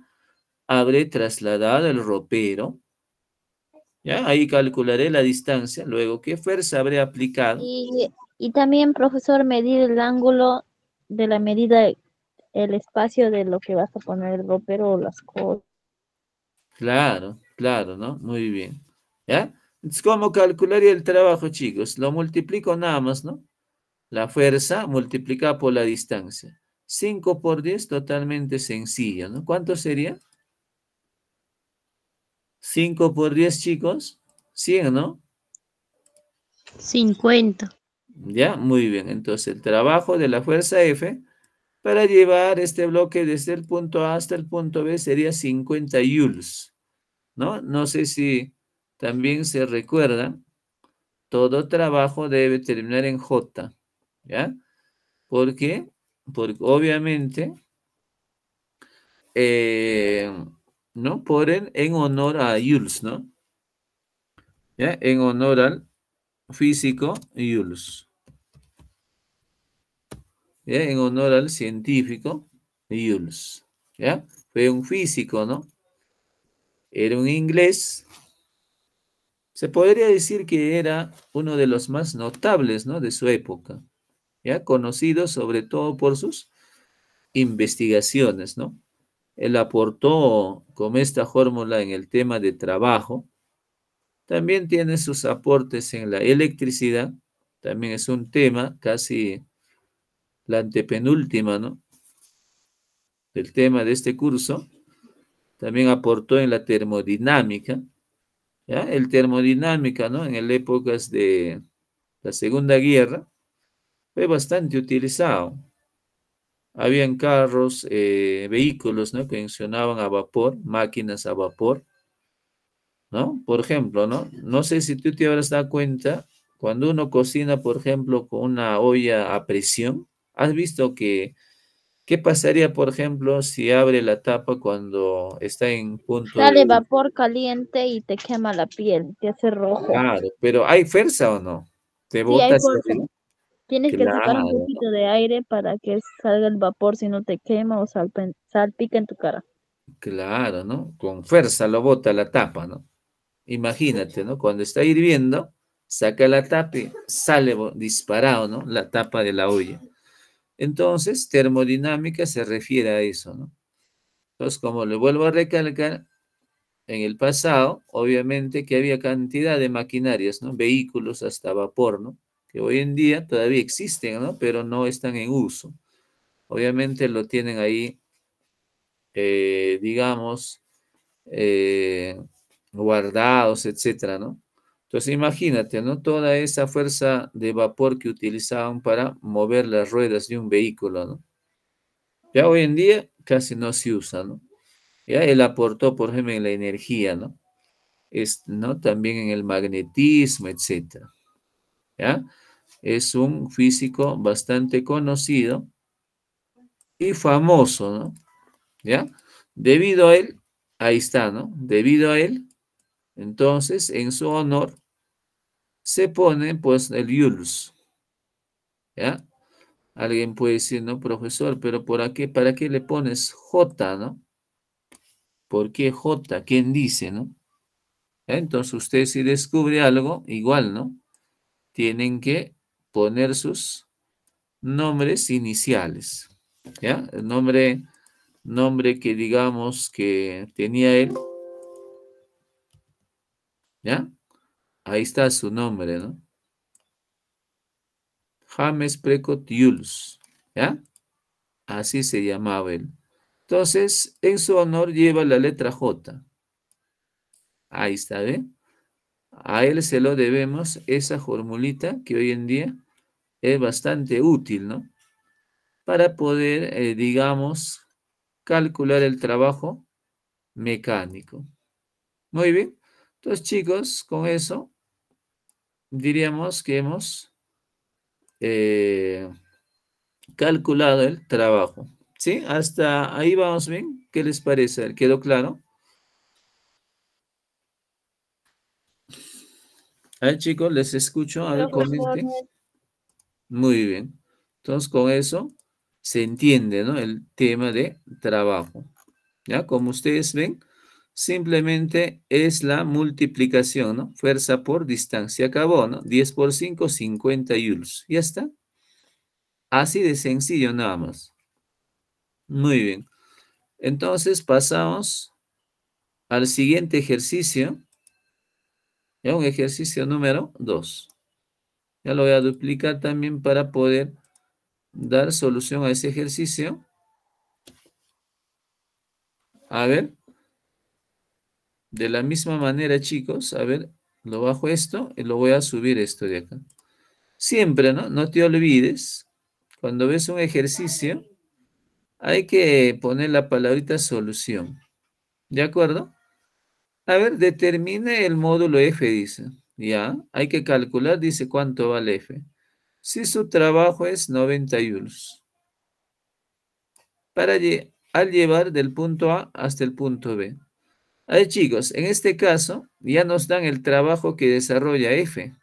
habré trasladado el ropero? ¿Ya? Ahí calcularé la distancia. Luego, ¿qué fuerza habré aplicado? Y, y también, profesor, medir el ángulo de la medida, el espacio de lo que vas a poner el ropero o las cosas. Claro, Claro, ¿no? Muy bien. ¿Ya? Entonces, ¿cómo calcularía el trabajo, chicos? Lo multiplico nada más, ¿no? La fuerza multiplicada por la distancia. 5 por 10, totalmente sencillo, ¿no? ¿Cuánto sería? 5 por 10, chicos. 100, ¿no? 50. Ya, muy bien. Entonces, el trabajo de la fuerza F para llevar este bloque desde el punto A hasta el punto B sería 50 joules. ¿no? No sé si también se recuerda, todo trabajo debe terminar en J, ¿ya? ¿Por qué? Porque obviamente, eh, ¿no? Por en honor a Jules, ¿no? ¿Ya? En honor al físico Jules. ¿Ya? En honor al científico Jules, ¿ya? Fue un físico, ¿no? Era un inglés, se podría decir que era uno de los más notables ¿no? de su época, ¿ya? conocido sobre todo por sus investigaciones. ¿no? Él aportó con esta fórmula en el tema de trabajo. También tiene sus aportes en la electricidad, también es un tema casi la antepenúltima, ¿no? Del tema de este curso también aportó en la termodinámica, ¿ya? el termodinámica, ¿no? En las épocas de la Segunda Guerra, fue bastante utilizado. Habían carros, eh, vehículos, ¿no? Que funcionaban a vapor, máquinas a vapor, ¿no? Por ejemplo, ¿no? No sé si tú te habrás dado cuenta, cuando uno cocina, por ejemplo, con una olla a presión, has visto que ¿Qué pasaría, por ejemplo, si abre la tapa cuando está en punto... Sale vapor caliente y te quema la piel, te hace rojo. Claro, pero ¿hay fuerza o no? Te sí, botas Tienes que sacar un poquito de aire para que salga el vapor, si no te quema o salpica en tu cara. Claro, ¿no? Con fuerza lo bota la tapa, ¿no? Imagínate, ¿no? Cuando está hirviendo, saca la tapa y sale disparado, ¿no? La tapa de la olla. Entonces, termodinámica se refiere a eso, ¿no? Entonces, como le vuelvo a recalcar, en el pasado, obviamente que había cantidad de maquinarias, ¿no? Vehículos hasta vapor, ¿no? Que hoy en día todavía existen, ¿no? Pero no están en uso. Obviamente lo tienen ahí, eh, digamos, eh, guardados, etcétera, ¿no? Entonces imagínate, ¿no? Toda esa fuerza de vapor que utilizaban para mover las ruedas de un vehículo, ¿no? Ya hoy en día casi no se usa, ¿no? Ya él aportó, por ejemplo, en la energía, ¿no? También en el magnetismo, etc. ¿Ya? Es un físico bastante conocido y famoso, ¿no? ¿Ya? Debido a él, ahí está, ¿no? Debido a él, entonces, en su honor, se pone pues el yulus. ¿Ya? Alguien puede decir, no, profesor, pero por aquí, ¿para qué le pones J, no? ¿Por qué J? ¿Quién dice, no? Entonces usted si descubre algo, igual, ¿no? Tienen que poner sus nombres iniciales, ¿ya? El nombre, nombre que digamos que tenía él, ¿ya? Ahí está su nombre, ¿no? James Precot Jules, ¿ya? Así se llamaba él. Entonces, en su honor lleva la letra J. Ahí está, ¿ve? A él se lo debemos esa formulita que hoy en día es bastante útil, ¿no? Para poder, eh, digamos, calcular el trabajo mecánico. Muy bien. Entonces, chicos, con eso diríamos que hemos eh, calculado el trabajo. ¿Sí? Hasta ahí vamos bien. ¿Qué les parece? ¿Quedó claro? Ahí, chicos, les escucho. A ver, este. Muy bien. Entonces, con eso se entiende, ¿no? El tema de trabajo. ¿Ya? Como ustedes ven, simplemente es la multiplicación, ¿no? Fuerza por distancia. Acabó, ¿no? 10 por 5, 50 joules. Ya está. Así de sencillo nada más. Muy bien. Entonces pasamos al siguiente ejercicio. Es un ejercicio número 2. Ya lo voy a duplicar también para poder dar solución a ese ejercicio. A ver. De la misma manera, chicos, a ver, lo bajo esto y lo voy a subir esto de acá. Siempre, ¿no? No te olvides, cuando ves un ejercicio, hay que poner la palabrita solución. ¿De acuerdo? A ver, determine el módulo F, dice. Ya, hay que calcular, dice, cuánto vale F. Si su trabajo es 90 euros. Para al llevar del punto A hasta el punto B. A ah, ver, chicos, en este caso ya nos dan el trabajo que desarrolla F.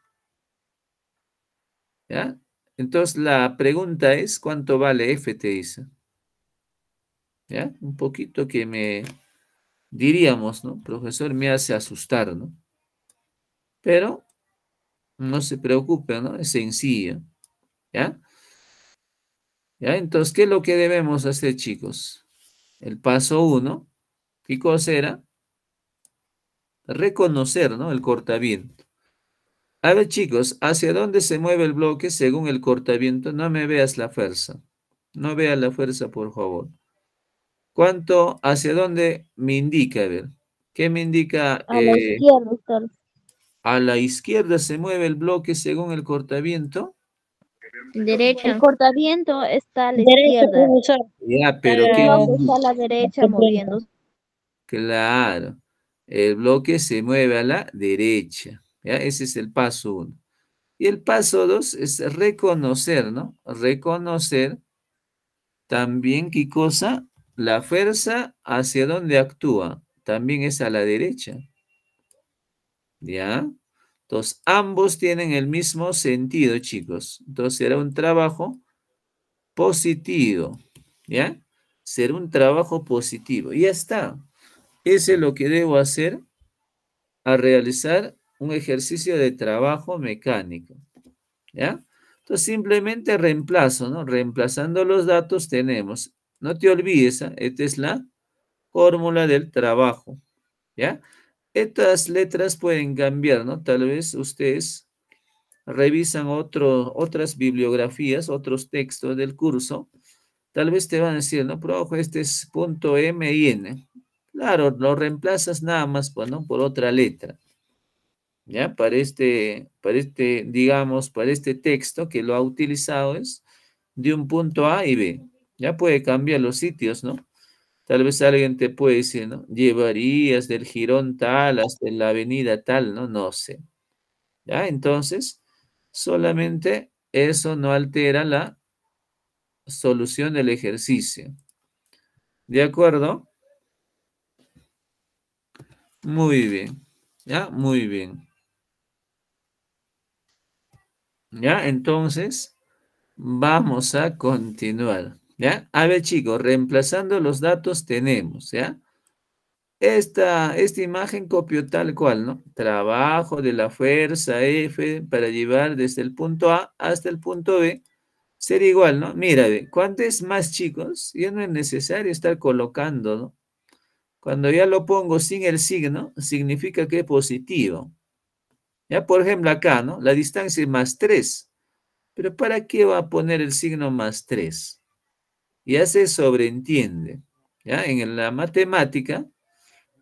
¿Ya? Entonces la pregunta es, ¿cuánto vale F? Te dice. ¿Ya? Un poquito que me diríamos, ¿no? Profesor, me hace asustar, ¿no? Pero no se preocupe, ¿no? Es sencillo. ¿Ya? ¿Ya? Entonces, ¿qué es lo que debemos hacer, chicos? El paso uno, ¿qué cosa era? reconocer ¿no? el cortaviento. A ver, chicos, ¿hacia dónde se mueve el bloque según el cortaviento? No me veas la fuerza. No veas la fuerza, por favor. ¿Cuánto, hacia dónde me indica? A ver, ¿qué me indica? A la eh, izquierda, ¿A la izquierda se mueve el bloque según el cortaviento? Derecha. El cortaviento está a la izquierda. Ya, pero, ¿qué? a la derecha moviendo. Claro el bloque se mueve a la derecha. ¿ya? Ese es el paso uno. Y el paso dos es reconocer, ¿no? Reconocer también qué cosa, la fuerza hacia donde actúa, también es a la derecha. ¿Ya? Entonces, ambos tienen el mismo sentido, chicos. Entonces, será un trabajo positivo, ¿ya? Ser un trabajo positivo. Y ya está. Ese es lo que debo hacer al realizar un ejercicio de trabajo mecánico. ¿Ya? Entonces simplemente reemplazo, ¿no? Reemplazando los datos tenemos. No te olvides, ¿ah? esta es la fórmula del trabajo. ¿Ya? Estas letras pueden cambiar, ¿no? Tal vez ustedes revisan otras bibliografías, otros textos del curso. Tal vez te van a decir, no, ojo este es punto M N. Claro, lo reemplazas nada más pues, ¿no? por otra letra. ¿Ya? Para este, para este, digamos, para este texto que lo ha utilizado es de un punto A y B. Ya puede cambiar los sitios, ¿no? Tal vez alguien te puede decir, ¿no? Llevarías del jirón tal hasta la avenida tal, ¿no? No sé. ¿Ya? Entonces, solamente eso no altera la solución del ejercicio. ¿De acuerdo? Muy bien. ¿Ya? Muy bien. ¿Ya? Entonces, vamos a continuar. ¿Ya? A ver, chicos, reemplazando los datos tenemos, ¿ya? Esta, esta imagen copio tal cual, ¿no? Trabajo de la fuerza F para llevar desde el punto A hasta el punto B. Sería igual, ¿no? Mira, ¿cuánto es más, chicos? Ya no es necesario estar colocando, ¿no? Cuando ya lo pongo sin el signo, significa que es positivo. Ya, por ejemplo, acá, ¿no? La distancia es más 3. Pero ¿para qué va a poner el signo más 3? Ya se sobreentiende. Ya, en la matemática,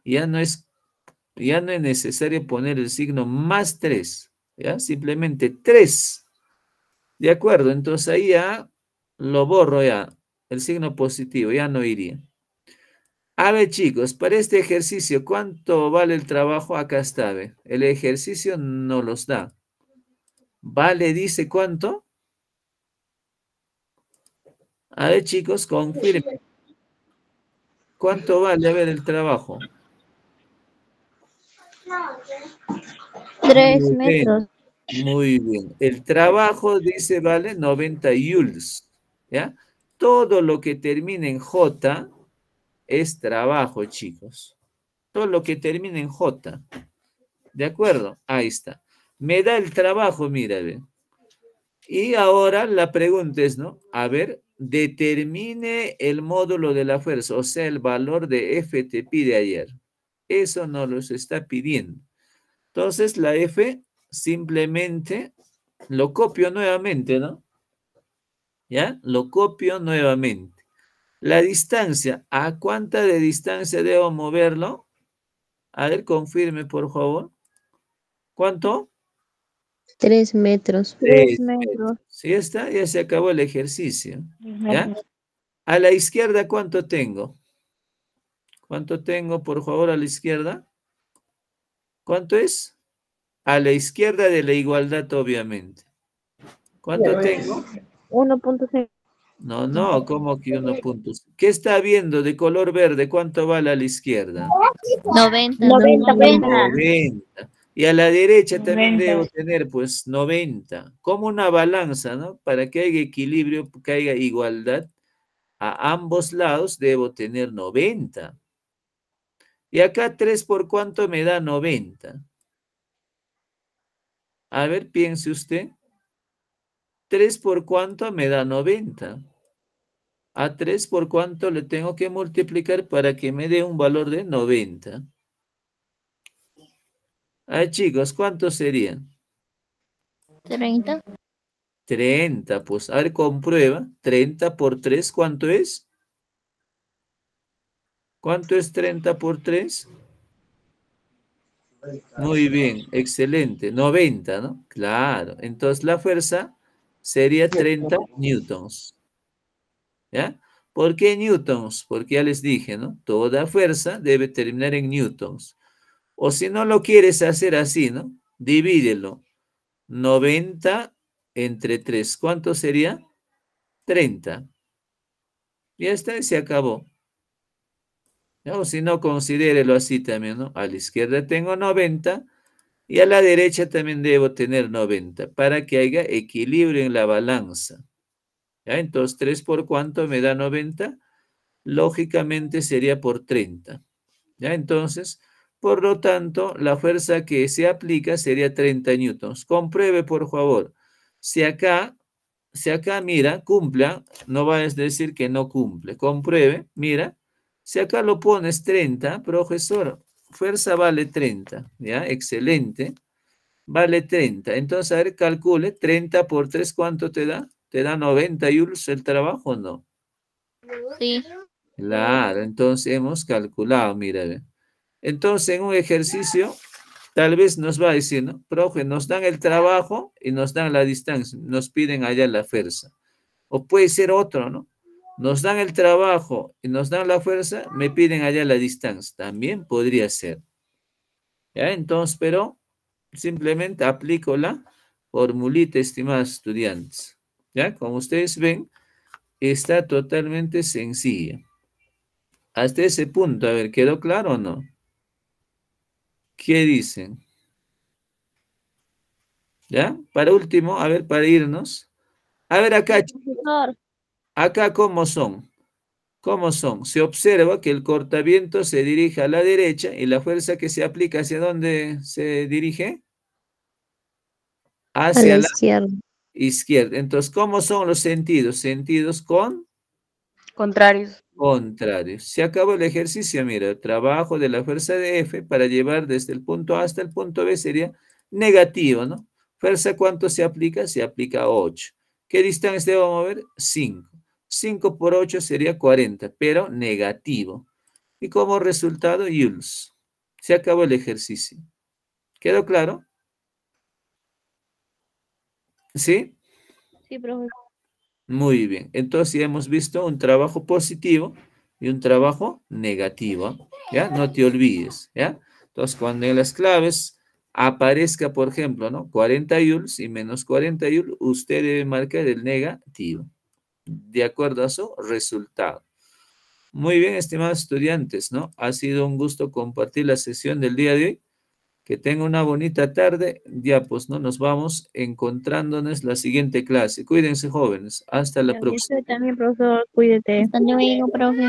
ya no es, ya no es necesario poner el signo más 3. Ya, simplemente 3. De acuerdo, entonces ahí ya lo borro ya. El signo positivo ya no iría. A ver, chicos, para este ejercicio, ¿cuánto vale el trabajo? Acá está, El ejercicio no los da. Vale, dice cuánto. A ver, chicos, confirmen. ¿Cuánto vale, a ver, el trabajo? Tres Muy metros. Muy bien. El trabajo, dice, vale 90 yuls. ¿Ya? Todo lo que termine en J es trabajo, chicos. Todo lo que termina en J. ¿De acuerdo? Ahí está. Me da el trabajo, mira, Y ahora la pregunta es, ¿no? A ver, determine el módulo de la fuerza, o sea, el valor de F te pide ayer. Eso no los está pidiendo. Entonces, la F simplemente lo copio nuevamente, ¿no? ¿Ya? Lo copio nuevamente. La distancia, ¿a cuánta de distancia debo moverlo? A ver, confirme, por favor. ¿Cuánto? Tres metros. Tres metros. Sí, está, ya se acabó el ejercicio. ¿ya? A la izquierda, ¿cuánto tengo? ¿Cuánto tengo, por favor, a la izquierda? ¿Cuánto es? A la izquierda de la igualdad, obviamente. ¿Cuánto tengo? 1.5. No, no, ¿cómo que unos puntos? ¿Qué está viendo de color verde? ¿Cuánto vale a la izquierda? 90. Y a la derecha también debo tener, pues, 90. Como una balanza, ¿no? Para que haya equilibrio, que haya igualdad, a ambos lados debo tener 90. Y acá 3 por cuánto me da 90. A ver, piense usted. 3 por cuánto me da 90. A 3 por cuánto le tengo que multiplicar para que me dé un valor de 90. Ah, chicos, ¿cuánto sería? 30. 30, pues a ver, comprueba. 30 por 3, ¿cuánto es? ¿Cuánto es 30 por 3? Muy bien, excelente. 90, ¿no? Claro. Entonces la fuerza sería 30 newtons. ¿Ya? ¿Por qué newtons? Porque ya les dije, ¿no? Toda fuerza debe terminar en newtons. O si no lo quieres hacer así, ¿no? Divídelo. 90 entre 3. ¿Cuánto sería? 30. Ya está, y se acabó. O si no, considérelo así también, ¿no? A la izquierda tengo 90 y a la derecha también debo tener 90 para que haya equilibrio en la balanza. Entonces, 3 por cuánto me da 90? Lógicamente sería por 30. ¿Ya? Entonces, por lo tanto, la fuerza que se aplica sería 30 newtons. Compruebe, por favor. Si acá, si acá mira, cumpla, no va a decir que no cumple. Compruebe, mira. Si acá lo pones 30, profesor, fuerza vale 30, ¿ya? Excelente. Vale 30. Entonces, a ver, calcule, 30 por 3, ¿cuánto te da? ¿Te da 90 euros el trabajo o no? Sí. Claro, entonces hemos calculado, mira. Entonces, en un ejercicio, tal vez nos va a decir, ¿no? Profe, nos dan el trabajo y nos dan la distancia, nos piden allá la fuerza. O puede ser otro, ¿no? nos dan el trabajo y nos dan la fuerza, me piden allá la distancia. También podría ser. ¿Ya? Entonces, pero simplemente aplico la formulita, estimados estudiantes. ¿Ya? Como ustedes ven, está totalmente sencilla. Hasta ese punto, a ver, ¿quedó claro o no? ¿Qué dicen? ¿Ya? Para último, a ver, para irnos. A ver acá, Acá, ¿cómo son? ¿Cómo son? Se observa que el cortaviento se dirige a la derecha y la fuerza que se aplica, ¿hacia dónde se dirige? Hacia la, izquierda. izquierda. Entonces, ¿cómo son los sentidos? Sentidos con... Contrarios. Contrarios. Se acabó el ejercicio, mira, el trabajo de la fuerza de F para llevar desde el punto A hasta el punto B sería negativo, ¿no? Fuerza, ¿cuánto se aplica? Se aplica 8. ¿Qué distancia a mover? 5. 5 por 8 sería 40, pero negativo. Y como resultado, yuls. Se acabó el ejercicio. ¿Quedó claro? ¿Sí? Sí, profesor. Muy bien. Entonces ya hemos visto un trabajo positivo y un trabajo negativo. ¿Ya? No te olvides. ¿Ya? Entonces, cuando en las claves aparezca, por ejemplo, ¿no? 40 yules y menos 40 yuls, usted debe marcar el negativo de acuerdo a su resultado. Muy bien, estimados estudiantes, ¿no? Ha sido un gusto compartir la sesión del día de hoy. Que tengan una bonita tarde. Ya, pues, ¿no? Nos vamos encontrándonos la siguiente clase. Cuídense, jóvenes. Hasta la próxima. también, profesor. Hasta profe.